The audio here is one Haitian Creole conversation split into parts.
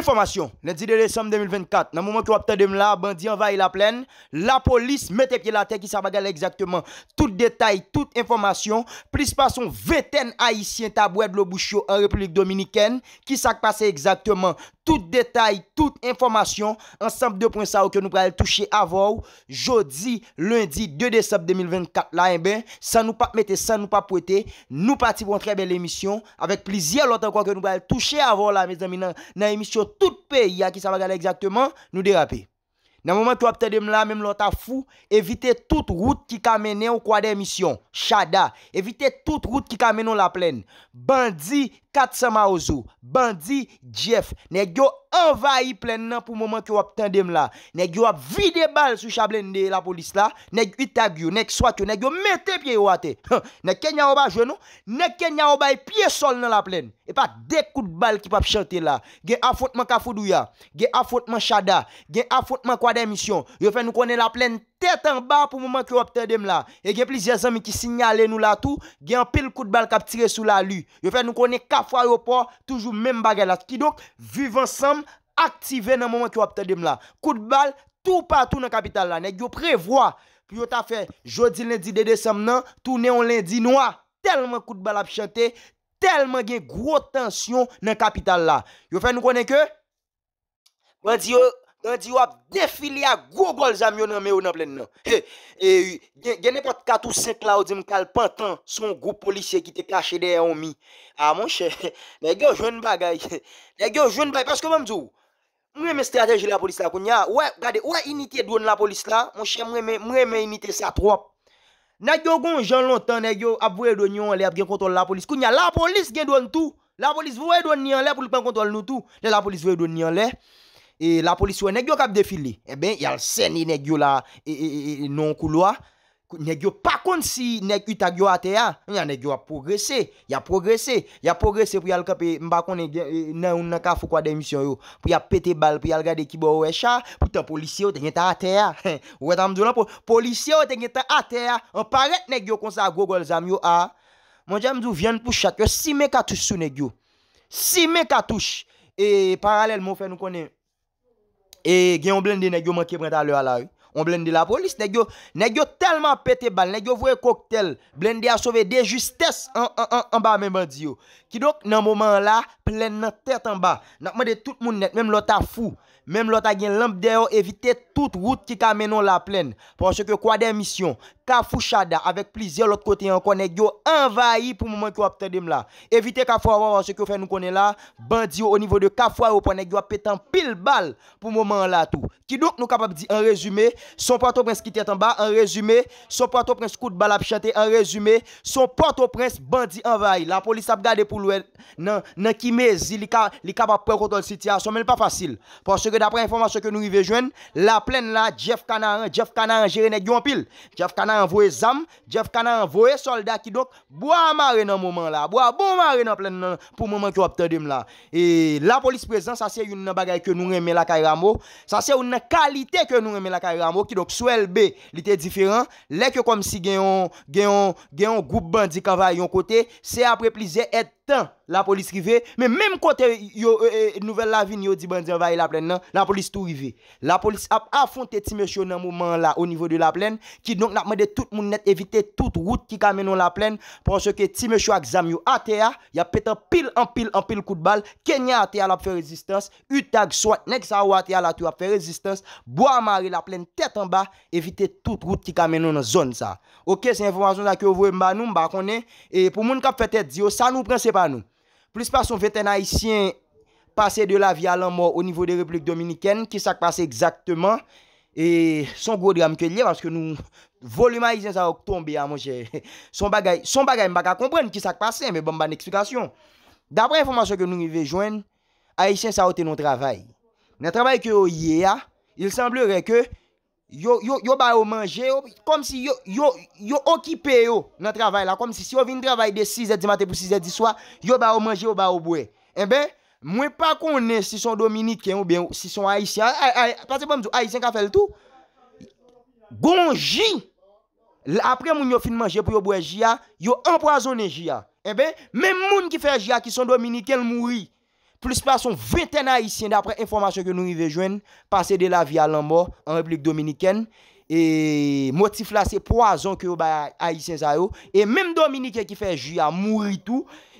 Informasyon, lendi de lesem 2024, nan mouman ki wapte dem la, bandi an vaye la plen, la polis mette pye la ten ki sa bagale exactement tout detay, tout informasyon, prispason veten haisyen taboued lo boucho an republik dominiken, ki sa kpase exactement tout detay, tout informasyon, ansampe 2.5 ke nou pral touche avou, jodi, lendi, 2 desem 2024, la en eh ben, sa nou pa mette, sa nou pa pouete, nou pati pou antrebe l'emisyon, avek plizye lontan kwa ke nou pral touche avou la, mes aminan, nan emisyon touche avou. tout peyi a ki sa va gala ekzakteman nou derape. Nan mouman ki wapte dem la men mlo ta fou, evite tout route ki kamene ou kwa demisyon. Chada. Evite tout route ki kamene ou la plen. Bandi Kat sa ma ouzou, bandi, jef, nek yo envahi plen nan pou moman ki wap tendem la, nek yo wap vide bal sou chablende la polis la, nek itag yo, nek swat yo, nek yo mette pye yo ate, nek kenya waba jwen nou, nek kenya waba e pye sol nan la plen, e pa dek kout bal ki wap chante la, gen afotman kafudou ya, gen afotman chada, gen afotman kwa demisyon, yo fè nou konen la plen ten, Tete an ba pou mouman ki wapte dem la. E gen plis jazan mi ki sinyalen nou la tou. Gen pil kout bal kap tire sou la lu. Yo fè nou konen kafwa yo po. Toujou men bagay la. Ki dok, vivan sam, aktive nan mouman ki wapte dem la. Kout bal, tou patou nan kapital la. Nèk yo prevoa. Pyo ta fè, jodi lendi dede sam nan. Tou neon lendi noua. Telman kout bal ap chante. Telman gen gro tension nan kapital la. Yo fè nou konen ke? Kwa di yo... Dan di wap defili a go bol zamyon nan me ou nan plen nan. E, gen ne pot katou senk la ou di mkal pantan son group polisye ki te kache de e omi. A monshe, men gen ou jwenn bagay. Men gen ou jwenn bagay, paske mwen mzou. Mwen men strateji la polis la koun ya. Wè, wè, wè, wè, inite doun la polis la. Monshe, mwen men, mwen men inite sa trop. Nan gen ou goun jwenn lontan, men gen ou ap vwe doun yon le ap gen kontrol la polis. Koun ya la polis gen doun tou. La polis vwe doun yon le ap lupan kontrol nou tou. Ne la polis vwe doun yon le. E la polisi wè e nèk yo kap defile. E ben, yal sèni nèk yo la e, e, non kouloa. Nèk yo pa kon si nèk yu ta gyo ate ya. Nèk yo a progresè. Ya progresè. Ya progresè pou yal kap mbakon nèk yo nan ka fokwa demisyon yo. Pou yal pète bal, pou yal gade kibou wecha. Poutan, polisi yo te nye ta ate ya. Ou weta mdou nan pou, polisi yo te nye ta ate ya. An paret nèk yo konsa a gogol zamyo a. Mwen jèm djou vyen pou chak yo. Si mèk a touche sou nèk yo. Si mèk a touche. E E gen yon blending e gyouman ki prenta lyo alay. On blende la polis, ne gyo, ne gyo telman pete bal, ne gyo vwe koktel, blende a sove de justes an, an, an, an ba men bandi yo. Ki dok nan mouman la, plen nan tete an ba, nan moude tout moun net, menm lota fou, menm lota gen lampde yo, evite tout wout ki kamenon la plen. Pon se ke kwa den misyon, ka fouchada, avek plizye lot kote an kon, ne gyo envayi pou mouman ki wap tede mla. Evite ka fwa wawan se ke fwe nou konen la, bandi yo, o nivou de ka fwa wap, pon ne gyo apetan pil bal pou mouman la tou. Son porto prens ki tete an ba, an rezume Son porto prens koute balap chate, an rezume Son porto prens bandi an vaye La polis ap gade pou lwen Nan kimezi, li ka pa prekotol sitia Son men pa fasil Pon seke dapre informasyon ke nou i vejwen La plen la, Jeff Kanaan Jeff Kanaan jere ne gyon pil Jeff Kanaan vwe zam, Jeff Kanaan vwe solda ki dok Boa mare nan mouman la Boa bo mare nan plen nan pou mouman ki optadim la E la polis prezen Sa se yon bagay ke nou reme la kay ramo Sa se yon kalite ke nou reme la kay ramo Mwok ki dok sou elbe li te diferan Lek yo kom si genyon Genyon goup bandi kava yon kote Se apreplize et la polis rive, men menm kote nouvel la vin, yo di ban di envaye la plen nan, la polis tou rive. La polis ap afonte Timecho nan mouman la, o nivou de la plen, ki donk nan mwede tout moun net evite tout route ki kamenon la plen, pwanswe ke Timecho ak zamyou ate ya, ya petan pil an pil an pil kout bal, Kenya ate ya la ap fe rezistans, Utag, Swat, Neksawa ate ya la tou ap fe rezistans, Boamari la plen tetan ba, evite tout route ki kamenon la zon sa. Ok, se informasyon sa ki yo vwe mba nou mba konen, e pou moun kap fetet diyo, sa nou Plis pason veten haisyen Pase de la vialan mor O nivou de republik dominiken Kisak pase exaktman Son gwo dram ke liye Son bagay mbaka kompren Kisak pase Dapre informasyon ke nou nive joen Haisyen saote nou travay Nè travay ke ou ye ya Il semblere ke Yo ba yo manje, kom si yo okipe yo nan travay la Kom si si yo vin travay de 6 et 10 mate pou 6 et 10 swa Yo ba yo manje, yo ba yo boue eh Mwen pa konen si son Dominiken ou si son Aisyen Aisyen bon, ka fel tou Gonji, apre moun yo fin manje pou yo boue jia Yo empoazone jia Mwen eh moun ki fe jia ki son Dominiken mouri Plus pas son 21 Haitien d'apre informasyon ke nou y vejwen... Pase de la vi a l'anbo... An replik Dominiken... E... Motif la se poason ke yo bay Haitien sa yo... E menm Dominiken ki fe ju ya mouri tou...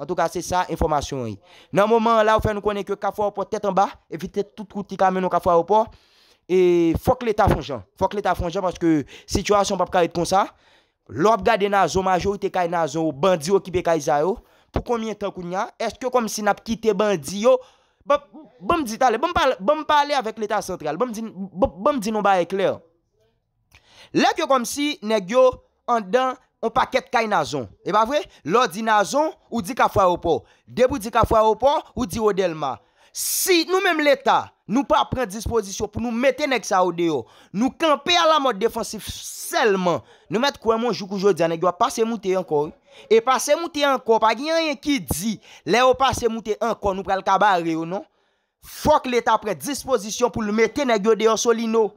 An tou ka se sa informasyon yi. Nan mouman la ou fe nou konen ke kafwa ou po tete an ba. Evite tout kouti kamen nou kafwa ou po. E fok l'Etat fonjan. Fok l'Etat fonjan maske situasyon pap ka et kon sa. Lop gade nazo majo ite kay nazo. Bandi ou kibe ka izay ou. Pou konmien tankou nya. Est ke kom si nap kite bandi ou. Bop bom di tale. Bon, Bop bom pale avèk l'Etat sentral. Bop bom bon, di nou ba ekler. La ke kom si negyo an dan... On pa ket kay nazon. E ba vre? Lò di nazon, ou di kafwa ou pou. Debou di kafwa ou pou, ou di odelman. Si nou mèm l'Etat, nou pa pren disposisyon pou nou mette nek sa ou deyo. Nou kampe a la mode defansif selman. Nou mette kouè moun jou koujou di anegyo a pase mouti ankor. E pase mouti ankor, pa genyen yon ki di, lè ou pase mouti ankor nou prel kabare ou non. Fok l'Etat pren disposisyon pou nou mette nek yo deyo soli nou.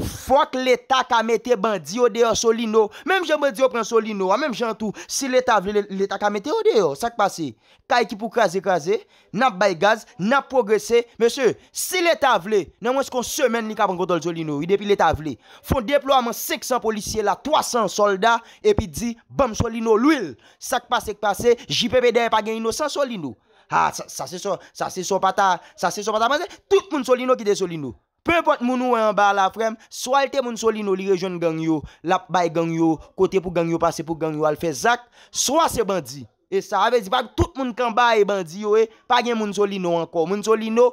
Fwa k l'Etat ka mette bandi o deyo solino Mem jen mwen diyo pren solino A mem jantou Si l'Etat vle l'Etat ka mette o deyo Sak pase Kay e ki pou kaze kaze Nap bay gaz Nap progresse Mese Si l'Etat vle Nan mwen skon semen ni ka pren kontol solino I depi l'Etat vle Fon deplo a man 500 polisye la 300 solda E pi di Bam solino l'wil Sak pase k pase Jipepe den pa gen yino San solino Ha sa se son Sa se son pata Sa se son pata Toute moun solino ki de solino Pèm pot moun ou wè an ba la frem, swal te moun solino li rejon ganyo, lap bay ganyo, kote pou ganyo, pase pou ganyo, alfe zak, swa se bandi. E sa ave di bag, tout moun kan bay bandi yo, pa gen moun solino an ko. Moun solino,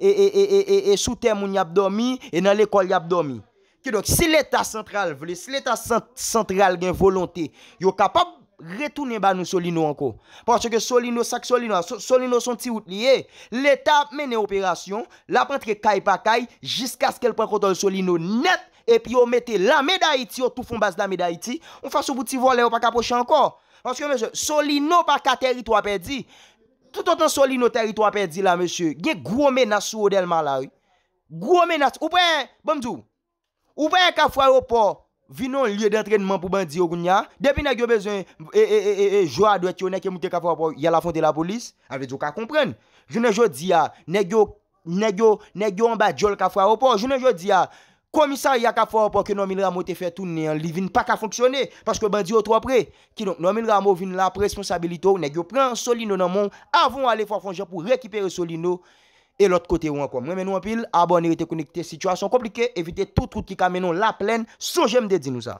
e sou tem moun yabdomi, e nan l'ekol yabdomi. Ki nok, si l'eta santral vle, si l'eta santral gen volonte, yo kapab, Retounen ba nou solino anko Panche ke solino sak solino Solino son ti wout liye L'Etat menen operasyon La prentre kay pa kay Jiska skel prekontol solino net E pi yo mette la medayiti Yo tou fon bas la medayiti Ou fasyo bouti vo le yo pa kaposhe anko Solino pa ka teri to apè di Tout an solino teri to apè di la monsye Gye gwo menas ou del malari Gwo menas Ou pe en kafwaro po Vinon lye d'entrenman pou bandi yo goun ya, depi nage yo bezon e e e e e joa dwe kyo neke moute kafa wapon yalafonte la polis, anve di yo ka kompren. Je nage yo di ya, nage yo, nage yo, nage yo anba jol kafa wapon, je nage yo di ya, komisari ya kafa wapon ke nomin ramo te fetounen, li vin pa ka fonksyonen, paske bandi yo tro apre, ki nomin ramo vin la presponsabilito, nage yo pren solino nan moun, avon ale fwa fonjan pou rekipere solino, E lot kote wan kwa mwen menon apil, abon nirete konekte situasyon komplike, evite tout kout ki kamenon la plen so jemde dinou sa.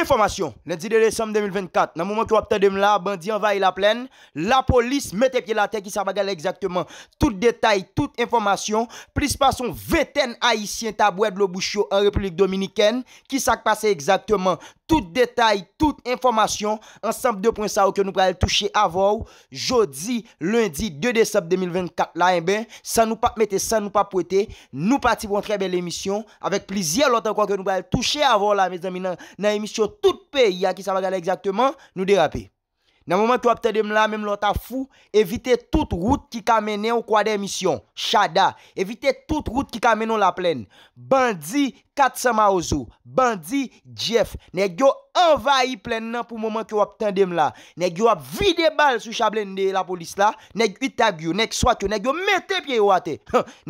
Informasyon, lè di de désem 2024 Nan mouman ki wapte dem la, bandi an vaye la plèn La polis mette pye la te ki sa bagale Exactement, tout detay, tout informasyon Prispa son veten Aisyen tabouèd lo boucho En Republik Dominikèn, ki sa kpase Exactement, tout detay, tout informasyon Ensemble 2.0 Ke nou pral touche avou Jodi, lundi, 2 désem 2024 La en ben, sa nou pa mette, sa nou pa pwete Nou pati pou an trebe l'emisyon Avèk plizye lòt an kwa ke nou pral touche avou La mè zami nan emisyon tout peyi a ki sa va gala exactement, nou derape. Nan mouman ki wapte dem la, evite tout route ki kamene ou kwa demisyon, chada. Evite tout route ki kamene ou la plen. Bandi Katsema Ozu, Bandi Jeff, ne gyo Anvayi plen nan pou mouman ki wap tendem la. Nèk yo wap vide bal sou chablèn de la polis la. Nèk itag yo, nèk swat yo, nèk yo mette pye yo ate.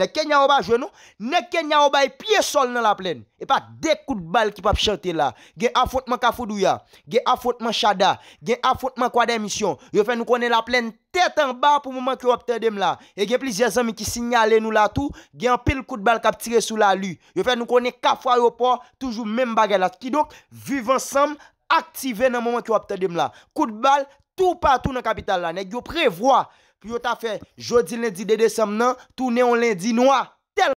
Nèk kenya wap aje nou, nèk kenya wap aye pye sol nan la plen. E pa dek kout bal ki wap chante la. Gen afotman kafoudou ya, gen afotman chada, gen afotman kwa demisyon. Yo fè nou konen la plen. Tetan ba pou mouman ki wapte dem la. E gen pli jazan mi ki sinyalen nou la tou, gen pil kout bal kap tire sou la lu. Yo fe nou konen kafwa yo po, toujou menm bagay la. Ki dok, vivan sam, aktive nan mouman ki wapte dem la. Kout bal, tou patou nan kapital la. Ne, yo prevoa. Yo ta fe, jodi lendi dede sam nan, tou neon lendi noua.